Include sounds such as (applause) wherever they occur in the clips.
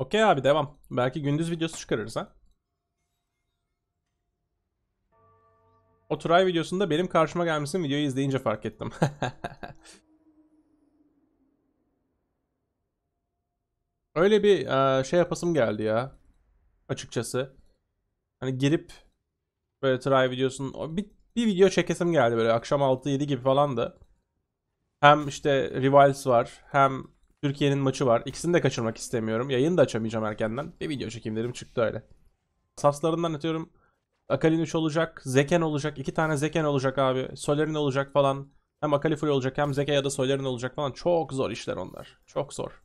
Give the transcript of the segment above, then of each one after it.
Okey abi devam. Belki gündüz videosu çıkarırız ha. O Turay videosunda benim karşıma gelmesin videoyu izleyince fark ettim. (laughs) Öyle bir e, şey yapasım geldi ya. Açıkçası. Hani girip böyle Turay videosunun bir, bir video çekesim geldi böyle akşam 6-7 gibi falan da. Hem işte Rivals var hem Türkiye'nin maçı var. İkisini de kaçırmak istemiyorum. Yayını da açamayacağım erkenden. Bir video çekeyim dedim çıktı öyle. Saslarından atıyorum. Akalin 3 olacak. Zeken olacak. iki tane Zeken olacak abi. Solerin olacak falan. Hem Akali full olacak hem Zeke ya da Solerin olacak falan. Çok zor işler onlar. Çok zor.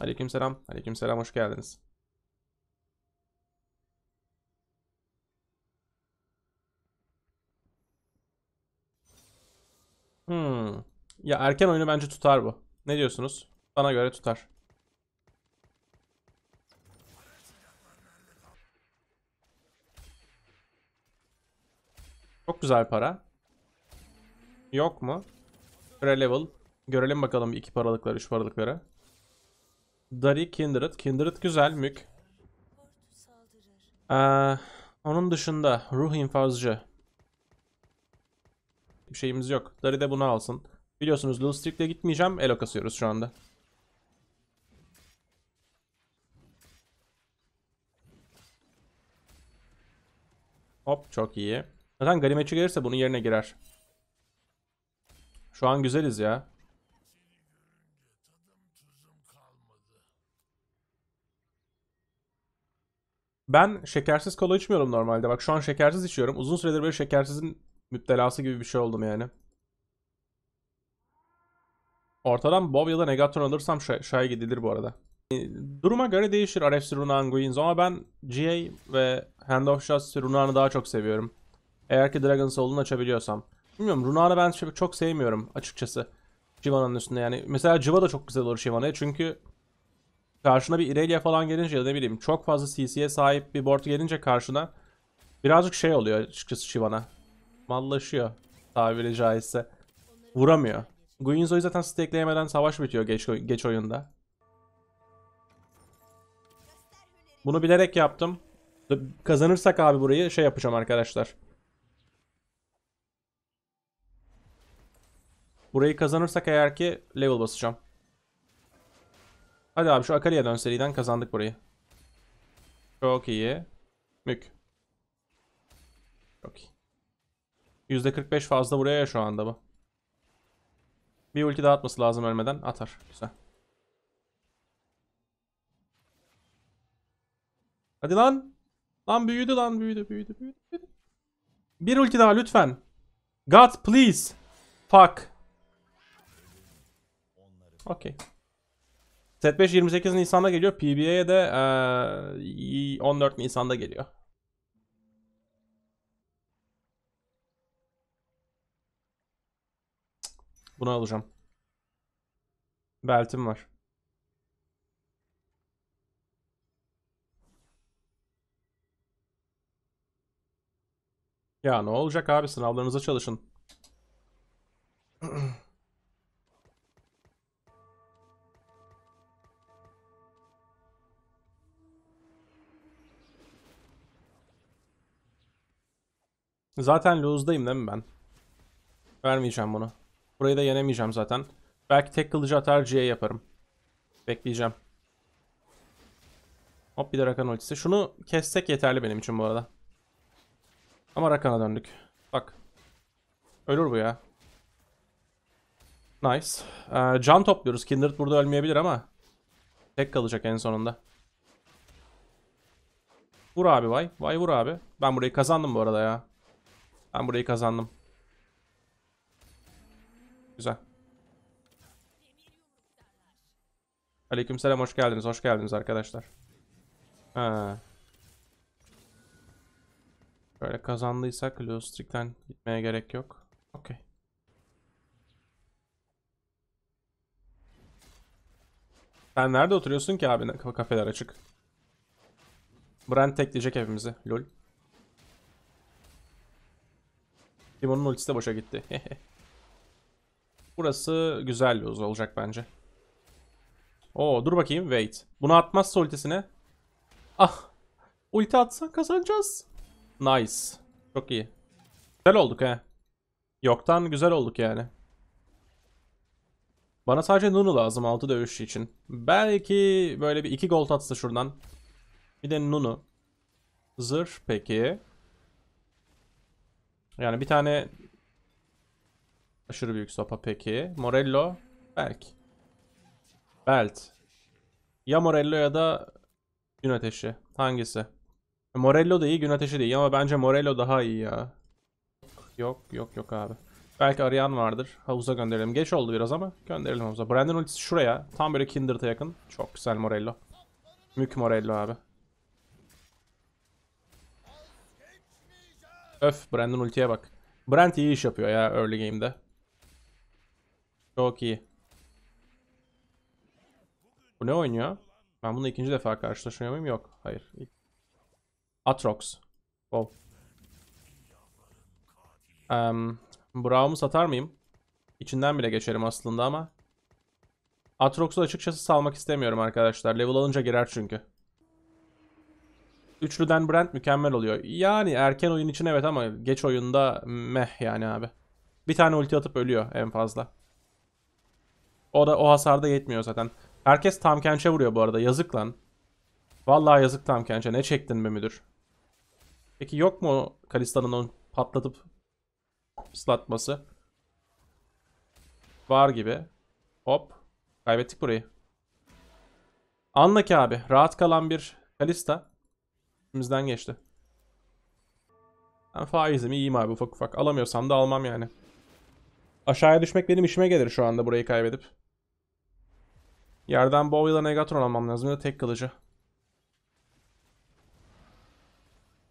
Aleykümselam. Aleykümselam hoş geldiniz. Ya erken oyunu bence tutar bu. Ne diyorsunuz? Bana göre tutar. Çok güzel para. Yok mu? Pre level. Görelim bakalım iki paralıkları, üç paralıkları. Dari Kindred. Kindred güzel mük. Ee, onun dışında ruh infazcı. Bir şeyimiz yok. Dari de bunu alsın. Biliyorsunuz Little Streak'le gitmeyeceğim. Elo kasıyoruz şu anda. Hop çok iyi. Zaten Galimeç'i gelirse bunun yerine girer. Şu an güzeliz ya. Ben şekersiz kola içmiyorum normalde. Bak şu an şekersiz içiyorum. Uzun süredir böyle şekersizin müptelası gibi bir şey oldum yani. Ortadan Bob ya da Negatron alırsam şey gidilir bu arada. Ee, duruma göre değişir RFC Runan Guins ama ben GA ve Hand of Shots Runan'ı daha çok seviyorum. Eğer ki Dragon Soul'unu açabiliyorsam. Bilmiyorum Runan'ı ben çok sevmiyorum açıkçası. Civan'ın üstünde yani. Mesela Civa da çok güzel olur Civan'a çünkü karşına bir Irelia falan gelince ya ne bileyim çok fazla CC'ye sahip bir board gelince karşına birazcık şey oluyor açıkçası Civa'na. Mallaşıyor tabiri caizse. Vuramıyor. Guinzo'yu zaten stackleyemeden savaş bitiyor geç, geç oyunda. Bunu bilerek yaptım. Kazanırsak abi burayı şey yapacağım arkadaşlar. Burayı kazanırsak eğer ki level basacağım. Hadi abi şu Akari'ye dön seriden kazandık burayı. Çok iyi. Mük. Çok iyi. %45 fazla buraya şu anda bu. Bir ulti dağıtması lazım ölmeden. Atar. Güzel. Hadi lan. Lan büyüdü lan büyüdü büyüdü büyüdü. büyüdü. Bir ulti daha lütfen. God please. Fuck. Okey. Set 5 28 Nisan'da geliyor. PBA'ye de ee, 14 Nisan'da geliyor. Bunu alacağım. Beltim var. Ya ne olacak abi sınavlarınıza çalışın. Zaten lose'dayım değil mi ben? Vermeyeceğim bunu. Burayı da yenemeyeceğim zaten. Belki tek kılıcı atar C'ye yaparım. Bekleyeceğim. Hop bir de Rakan ultisi. Şunu kessek yeterli benim için bu arada. Ama Rakan'a döndük. Bak. Ölür bu ya. Nice. Ee, can topluyoruz. Kindred burada ölmeyebilir ama. Tek kalacak en sonunda. Vur abi vay. Vay vur abi. Ben burayı kazandım bu arada ya. Ben burayı kazandım. Güzel. Aleykümselam hoş geldiniz. Hoş geldiniz arkadaşlar. Ha. Böyle kazandıysak Lustrik'ten gitmeye gerek yok. Okey. Sen nerede oturuyorsun ki abi? Kafeler açık. Brand tekleyecek hepimizi. Lol. Limon'un ultisi de boşa gitti. (laughs) Burası güzel bir olacak bence. Oo dur bakayım wait. Bunu atmazsa ultisine. Ah. Ulti atsan kazanacağız. Nice. Çok iyi. Güzel olduk he. Yoktan güzel olduk yani. Bana sadece Nunu lazım 6 dövüş için. Belki böyle bir 2 gol atsa şuradan. Bir de Nunu. Zırh peki. Yani bir tane Aşırı büyük sopa peki. Morello. Belki. Belt. Ya Morello ya da Gün Ateşi. Hangisi? Morello da iyi, Gün Ateşi de iyi ama bence Morello daha iyi ya. Yok, yok, yok abi. Belki arayan vardır. Havuza gönderelim. Geç oldu biraz ama gönderelim havuza. Brandon Ultis şuraya. Tam böyle Kindert'a yakın. Çok güzel Morello. Mük Morello abi. Öf Brandon Ulti'ye bak. Brent iyi iş yapıyor ya early game'de. Çok iyi. Bu ne oynuyor? Ben bunu ikinci defa karşılaşıyor muyum? Yok. Hayır. Atrox. Wow. Um, Braum'u satar mıyım? İçinden bile geçerim aslında ama. Atrox'u açıkçası salmak istemiyorum arkadaşlar. Level alınca girer çünkü. Üçlüden Brand mükemmel oluyor. Yani erken oyun için evet ama geç oyunda meh yani abi. Bir tane ulti atıp ölüyor en fazla. O da o hasarda yetmiyor zaten. Herkes tam kençe vuruyor bu arada. Yazık lan. Vallahi yazık tam kençe. Ne çektin be müdür? Peki yok mu Kalista'nın onu patlatıp ıslatması? Var gibi. Hop. Kaybettik burayı. Anla ki abi. Rahat kalan bir Kalista. Bizden geçti. Ben faizimi yiyeyim abi ufak ufak. Alamıyorsam da almam yani. Aşağıya düşmek benim işime gelir şu anda burayı kaybedip. Yerden Bowie'la Negatron almam lazım ya da tek kılıcı.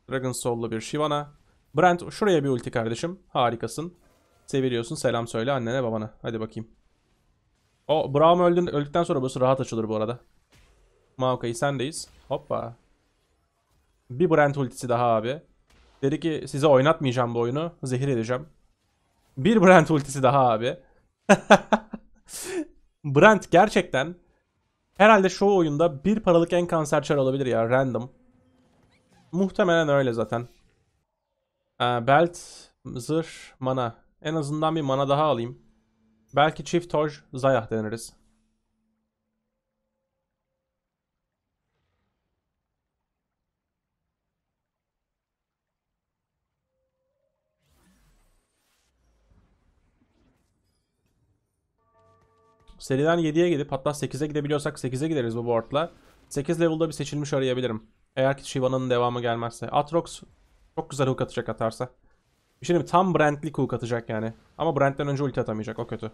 Dragon Soul'lu bir shivana. Brent şuraya bir ulti kardeşim. Harikasın. Seviliyorsun. Selam söyle annene babana. Hadi bakayım. O Braum öldün, öldükten sonra burası rahat açılır bu arada. Maokai sendeyiz. Hoppa. Bir Brent ultisi daha abi. Dedi ki size oynatmayacağım bu oyunu. Zehir edeceğim. Bir Brent ultisi daha abi. (laughs) Brent gerçekten Herhalde şu oyunda bir paralık en kanser çar olabilir ya random. Muhtemelen öyle zaten. Ee, belt, zırh, mana. En azından bir mana daha alayım. Belki çift toj, zayah deniriz. Seriden 7'ye gidip hatta 8'e gidebiliyorsak 8'e gideriz bu boardla. 8 level'da bir seçilmiş arayabilirim. Eğer ki Shiva'nın devamı gelmezse. Atrox çok güzel hook atacak atarsa. Şimdi tam Brent'lik hook atacak yani. Ama Brent'ten önce ulti atamayacak o kötü.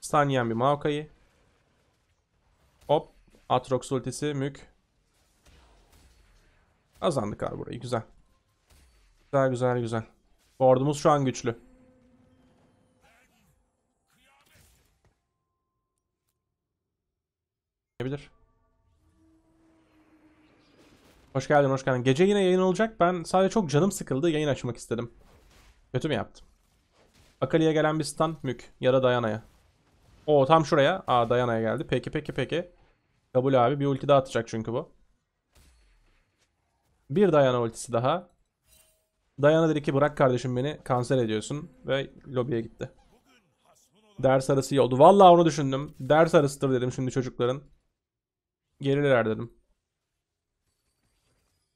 Stun yiyen bir Maokai'yi. Hop. Atrox ultisi mük. Kazandık abi burayı güzel. Güzel güzel güzel. Board'umuz şu an güçlü. Hoş geldin hoş geldin. Gece yine yayın olacak. Ben sadece çok canım sıkıldı. Yayın açmak istedim. Kötü mü yaptım? Akali'ye gelen bir stun, mük. Yara Dayana'ya. O tam şuraya. Aa Dayana'ya geldi. Peki peki peki. Kabul abi. Bir ulti daha atacak çünkü bu. Bir Dayana ultisi daha. Dayana dedi ki bırak kardeşim beni kanser ediyorsun. Ve lobiye gitti. Ders arası iyi oldu. Vallahi onu düşündüm. Ders arasıdır dedim şimdi çocukların. Gelirler dedim.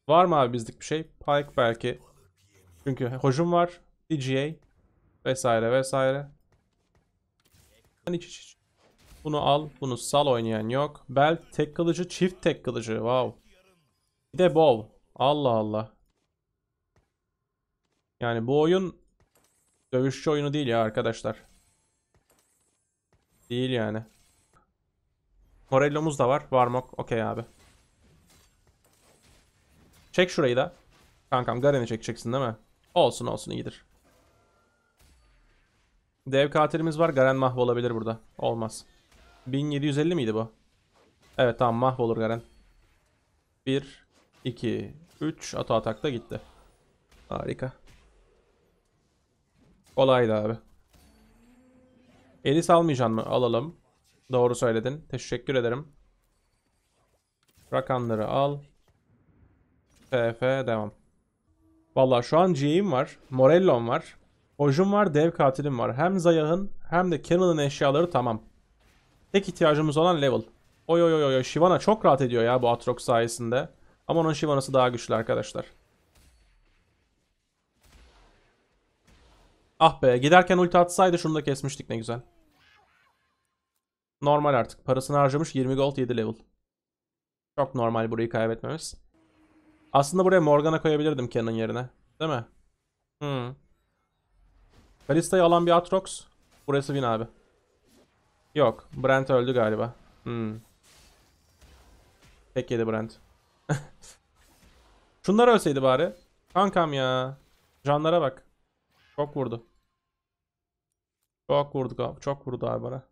Var mı abi bizlik bir şey? Pike belki. Çünkü hocum var. DGA. E vesaire vesaire. Hiç, hiç. Bunu al. Bunu sal oynayan yok. Bel tek kılıcı. Çift tek kılıcı. Wow. Bir de bow. Allah Allah. Yani bu oyun dövüşçü oyunu değil ya arkadaşlar. Değil yani. Morello'muz da var. Varmok. Okey abi. Çek şurayı da. Kankam Garen'i çekeceksin değil mi? Olsun olsun iyidir. Dev katilimiz var. Garen mahvolabilir burada. Olmaz. 1750 miydi bu? Evet tamam mahvolur Garen. 1, 2, 3. Ato atakta gitti. Harika. Kolaydı abi. Elis almayacaksın mı? Alalım. Doğru söyledin. Teşekkür ederim. Rakamları al. TF devam. Vallahi şu an C'im var. Morellon var. Ojum var. Dev katilim var. Hem Zayah'ın hem de Kennel'ın eşyaları tamam. Tek ihtiyacımız olan level. Oy oy oy oy. Shyvana çok rahat ediyor ya bu Atrox sayesinde. Ama onun Shyvana'sı daha güçlü arkadaşlar. Ah be giderken ulti atsaydı şunu da kesmiştik ne güzel. Normal artık. Parasını harcamış 20 gold 7 level. Çok normal burayı kaybetmemiz. Aslında buraya Morgana koyabilirdim Ken'in yerine. Değil mi? Hmm. Kalista'yı alan bir Atrox. Burası win abi. Yok. Brent öldü galiba. Hmm. Tek yedi Brent. (laughs) Şunlar ölseydi bari. Kankam ya. Canlara bak. Çok vurdu. Çok vurdu abi. Çok vurdu abi bana.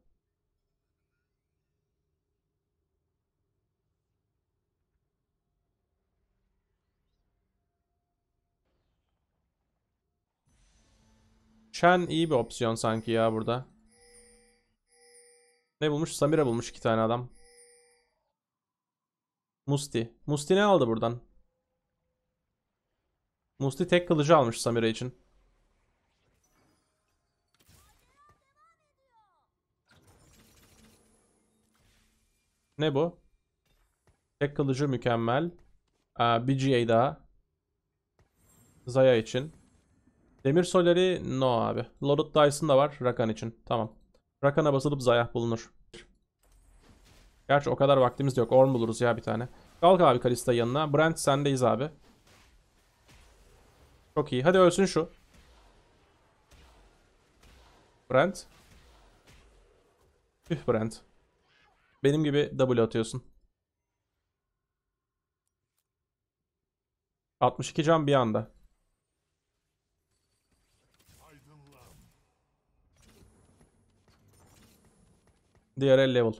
Chen iyi bir opsiyon sanki ya burada. Ne bulmuş? Samira bulmuş iki tane adam. Musti. Musti ne aldı buradan? Musti tek kılıcı almış Samira için. Ne bu? Tek kılıcı mükemmel. Aa, ee, bir daha. Zaya için. Demir Soler'i no abi. Loaded Dyson da var Rakan için. Tamam. Rakan'a basılıp Zayah bulunur. Gerçi o kadar vaktimiz yok. Orm buluruz ya bir tane. Kalk abi Kalista yanına. Brent sendeyiz abi. Çok iyi. Hadi ölsün şu. Brent. Üf Brent. Benim gibi W atıyorsun. 62 can bir anda. DRL level.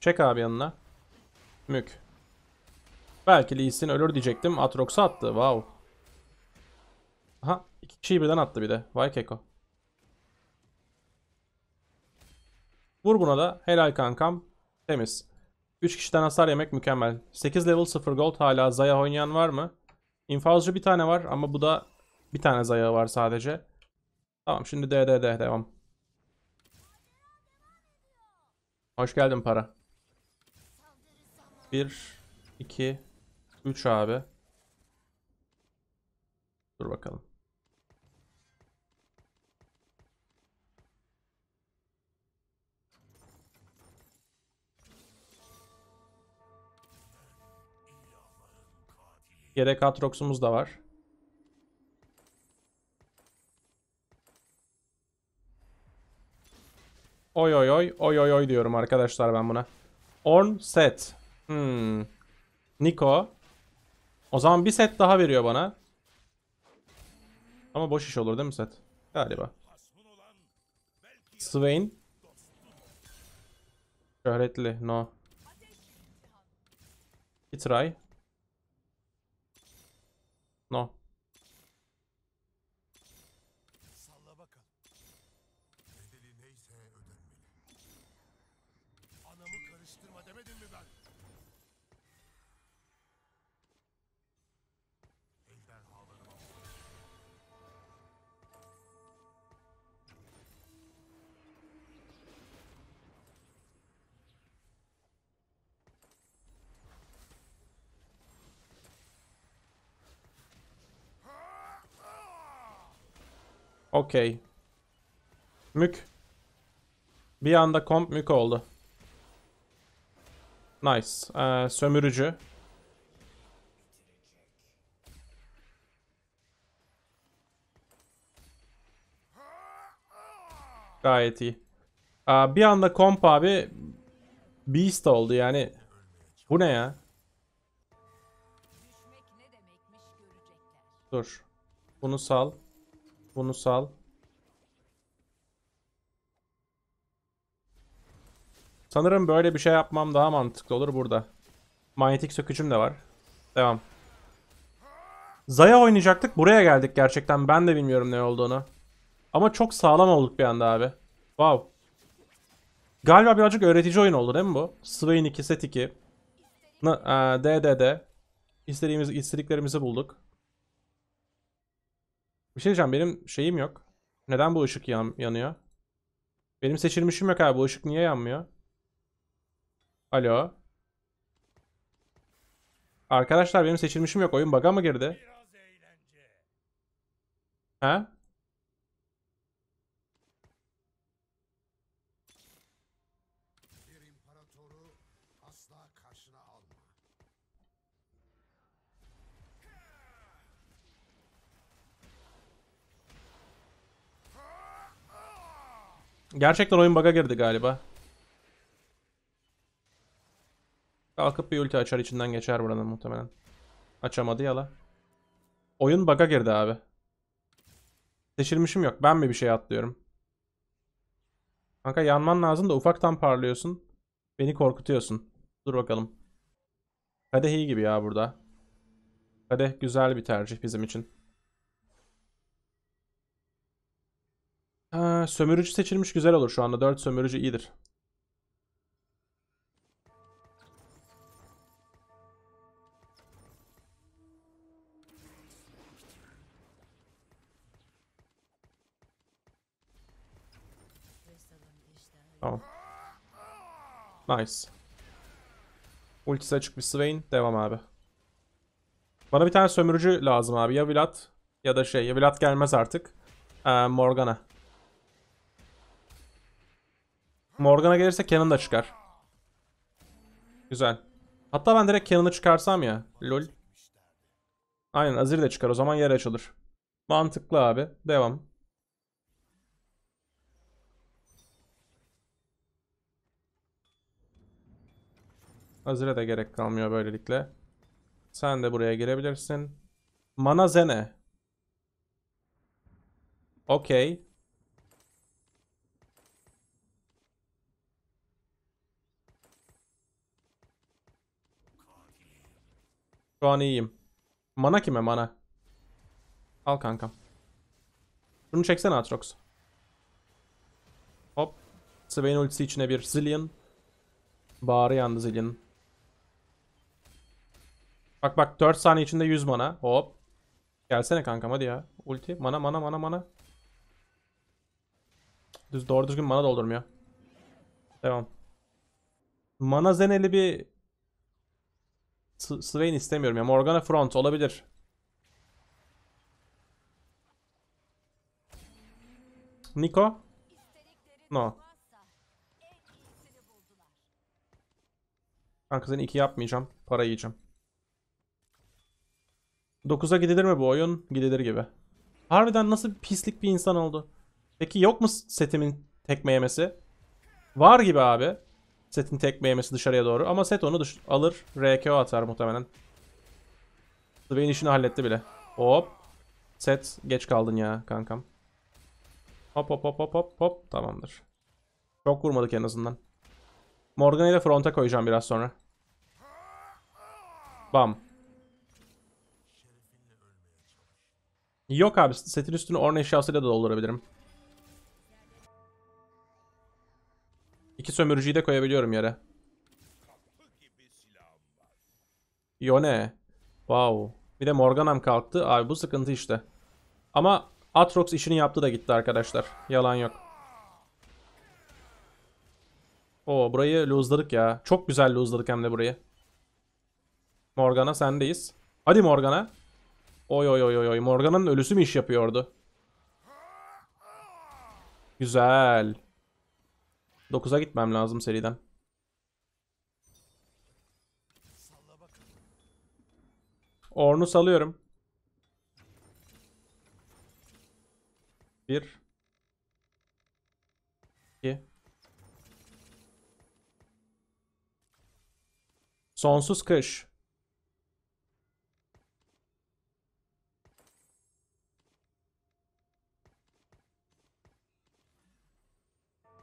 Çek abi yanına. Mük. Belki Lee Sin ölür diyecektim. Atrox'a attı. Wow. Aha. iki kişiyi birden attı bir de. Vay keko. Vur buna da. Helal kankam. Temiz. 3 kişiden hasar yemek mükemmel. 8 level 0 gold hala Zaya oynayan var mı? İnfazcı bir tane var ama bu da bir tane Zaya var sadece. Tamam şimdi de de de devam. Hoş geldin para. 1 2 3 abi. Dur bakalım. Gerek Atrox'umuz da var. Oy oy oy oy oy oy diyorum arkadaşlar ben buna. On set. Hmm. Niko. O zaman bir set daha veriyor bana. Ama boş iş olur değil mi set? Galiba. Swain. Şöhretli. No. Bir try. Но Okey. Mük. Bir anda komp mük oldu. Nice. Ee, sömürücü. Gayet iyi. Aa, ee, bir anda komp abi beast oldu yani. Bu ne ya? Dur. Bunu sal. Bunu sal. Sanırım böyle bir şey yapmam daha mantıklı olur burada. Manyetik sökücüm de var. Devam. Zaya oynayacaktık. Buraya geldik gerçekten. Ben de bilmiyorum ne olduğunu. Ama çok sağlam olduk bir anda abi. Wow. Galiba birazcık öğretici oyun oldu değil mi bu? Swain 2, Set 2. E, D. İstediğimiz, istediklerimizi bulduk. Bir şey diyeceğim benim şeyim yok. Neden bu ışık yan yanıyor? Benim seçilmişim yok abi. Bu ışık niye yanmıyor? Alo. Arkadaşlar benim seçilmişim yok. Oyun bug'a mı girdi? Ha? Gerçekten oyun bug'a girdi galiba. Kalkıp bir ulti açar içinden geçer buranın muhtemelen. Açamadı yala. Oyun bug'a girdi abi. Seçilmişim yok. Ben mi bir şey atlıyorum? Kanka yanman lazım da ufaktan parlıyorsun. Beni korkutuyorsun. Dur bakalım. Kadeh iyi gibi ya burada. Kadeh güzel bir tercih bizim için. Ha, sömürücü seçilmiş güzel olur şu anda. 4 sömürücü iyidir. Tamam. Nice. Ultisi açık bir Swain. Devam abi. Bana bir tane sömürücü lazım abi. Ya Vlad ya da şey. Ya Vlad gelmez artık. Ee, Morgana. Morgana gelirse Canon da çıkar. Güzel. Hatta ben direkt Canon'ı çıkarsam ya. Lol. Aynen Azir de çıkar. O zaman yer açılır. Mantıklı abi. Devam. Azir'e de gerek kalmıyor böylelikle. Sen de buraya girebilirsin. Mana Zene. Okey. Şu an iyiyim. Mana kime mana? Al kanka. Şunu çeksene Atrox. Hop. Swain ultisi içine bir Zillion. Bağrı yandı Zillion'ın. Bak bak 4 saniye içinde 100 mana. Hop. Gelsene kankam hadi ya. Ulti. Mana mana mana mana. Düz doğru düzgün mana doldurmuyor. Devam. Mana Zeneli bir Swain istemiyorum ya. Morgana Front olabilir. Niko? No. Kanka seni iki yapmayacağım. Para yiyeceğim. 9'a gidilir mi bu oyun? Gidilir gibi. Harbiden nasıl pislik bir insan oldu. Peki yok mu setimin tekme yemesi? Var gibi abi. Set'in tekme yemesi dışarıya doğru. Ama Set onu alır. RKO atar muhtemelen. Swain işini halletti bile. Hop. Set geç kaldın ya kankam. Hop hop hop hop hop hop. Tamamdır. Çok vurmadık en azından. Morgana'yı da fronta koyacağım biraz sonra. Bam. Yok abi setin üstünü orne eşyasıyla da doldurabilirim. İki sömürücüyü de koyabiliyorum yere. Yone. Wow. Bir de Morganam kalktı. Abi bu sıkıntı işte. Ama Atrox işini yaptı da gitti arkadaşlar. Yalan yok. O burayı lose'ladık ya. Çok güzel lose'ladık hem de burayı. Morgana sendeyiz. Hadi Morgana. Oy oy oy oy. Morgana'nın ölüsü mü iş yapıyordu? Güzel. 9'a gitmem lazım seriden. Ornu salıyorum. Bir. İki. Sonsuz kış.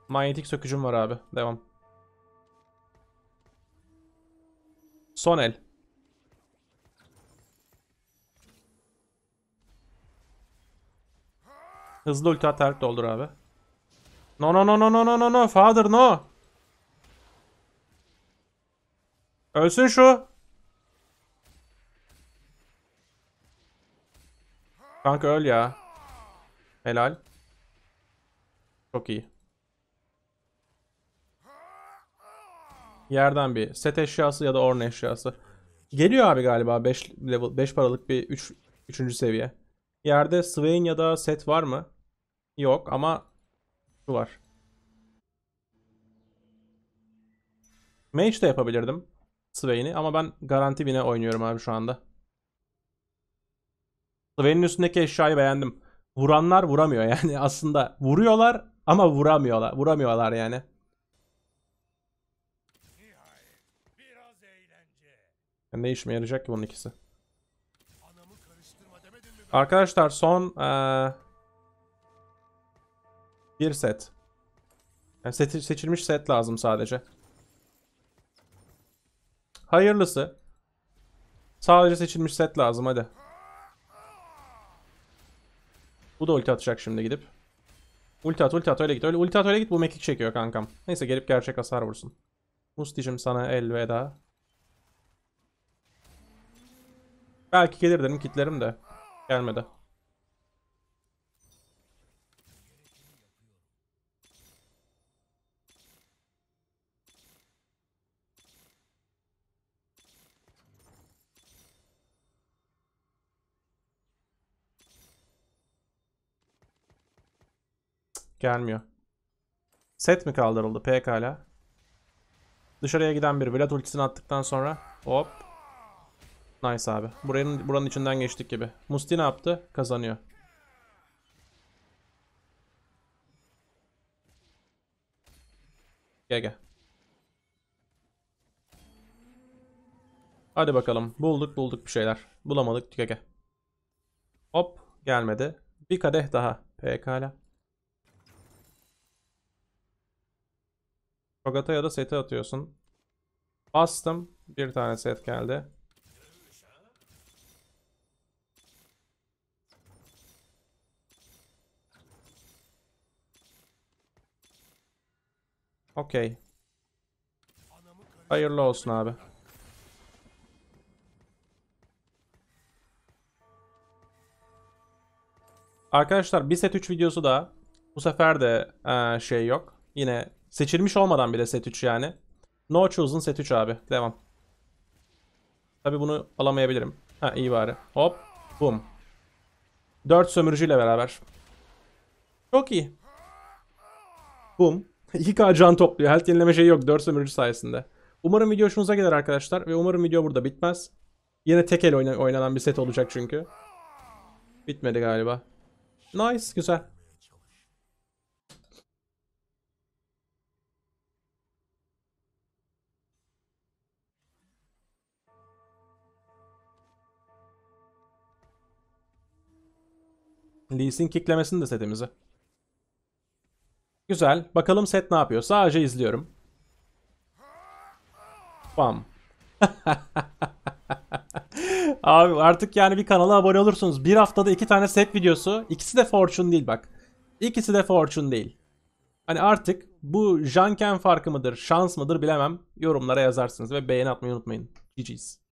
Manyetik sökücüm var abi. Devam. Son el. Hızlı ulti atarak doldur abi. No no no no no no no no. Father no. Ölsün şu. Kanka öl ya. Helal. Çok iyi. Yerden bir set eşyası ya da orn eşyası. Geliyor abi galiba 5 level 5 paralık bir 3 üç, 3. seviye. Yerde Swain ya da set var mı? Yok ama şu var. Mage de yapabilirdim Swain'i ama ben garanti bine oynuyorum abi şu anda. Swain'in üstündeki eşyayı beğendim. Vuranlar vuramıyor yani (laughs) aslında. Vuruyorlar ama vuramıyorlar. Vuramıyorlar yani. ne işime yarayacak ki bunun ikisi. Arkadaşlar son ee, bir set. Yani seti, seçilmiş set lazım sadece. Hayırlısı. Sadece seçilmiş set lazım hadi. Bu da ulti atacak şimdi gidip. Ulti at ulti at öyle git. Öyle, ulti at öyle git bu mekik çekiyor kankam. Neyse gelip gerçek hasar vursun. Musticim sana elveda. Belki gelir dedim kitlerim de. Gelmedi. Gelmiyor. Set mi kaldırıldı? Pekala. Dışarıya giden bir Vlad ultisini attıktan sonra hop Nice abi. Buranın, buranın içinden geçtik gibi. Musti ne yaptı? Kazanıyor. Gel gel. Hadi bakalım. Bulduk bulduk bir şeyler. Bulamadık gel gel. Hop gelmedi. Bir kadeh daha. Pekala. Fogata ya da sete atıyorsun. Bastım. Bir tane set geldi. Okey. Hayırlı olsun abi. Arkadaşlar bir set 3 videosu da bu sefer de e, şey yok. Yine seçilmiş olmadan bile set 3 yani. No chosen set 3 abi. Devam. Tabi bunu alamayabilirim. Ha iyi bari. Hop. Boom. 4 sömürücüyle beraber. Çok iyi. Boom. 2K (laughs) can topluyor. Health yenileme şeyi yok 4 sömürücü sayesinde. Umarım video hoşunuza gelir arkadaşlar ve umarım video burada bitmez. Yine tek el oyna oynanan bir set olacak çünkü. Bitmedi galiba. Nice güzel. Lee Sin kicklemesin de setimizi. Güzel. Bakalım set ne yapıyor. Sadece izliyorum. Bam. (laughs) Abi artık yani bir kanala abone olursunuz. Bir haftada iki tane set videosu. İkisi de Fortune değil bak. İkisi de Fortune değil. Hani artık bu janken farkı mıdır, şans mıdır bilemem. Yorumlara yazarsınız ve beğeni atmayı unutmayın. GG's.